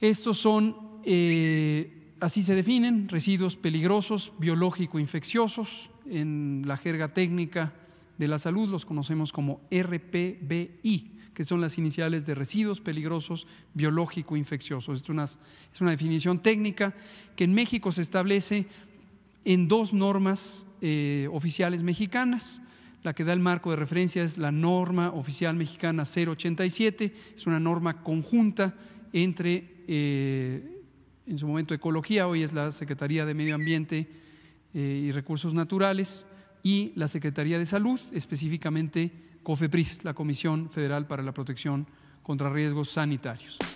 Estos son, eh, así se definen, residuos peligrosos, biológico-infecciosos, en la jerga técnica de la salud los conocemos como RPBI, que son las iniciales de residuos peligrosos biológico-infecciosos. Es una, definición técnica que en México se establece en dos normas eh, oficiales mexicanas. La que da el marco de referencia es la norma oficial mexicana 087, es una norma conjunta entre, eh, en su momento, Ecología, hoy es la Secretaría de Medio Ambiente eh, y Recursos Naturales, y la Secretaría de Salud, específicamente COFEPRIS, la Comisión Federal para la Protección contra Riesgos Sanitarios.